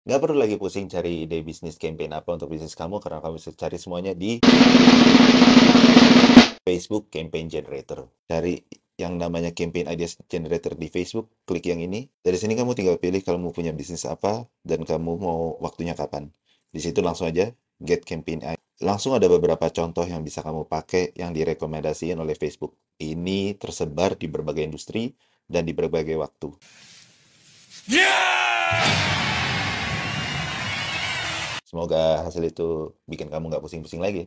Nggak perlu lagi pusing cari ide bisnis campaign apa untuk bisnis kamu karena kamu bisa cari semuanya di Facebook Campaign Generator. Cari yang namanya Campaign Ideas Generator di Facebook, klik yang ini. Dari sini kamu tinggal pilih kalau mau punya bisnis apa dan kamu mau waktunya kapan. Di situ langsung aja Get Campaign Ideas. Langsung ada beberapa contoh yang bisa kamu pakai yang direkomendasikan oleh Facebook. Ini tersebar di berbagai industri dan di berbagai waktu. Yeah! Semoga hasil itu bikin kamu nggak pusing-pusing lagi.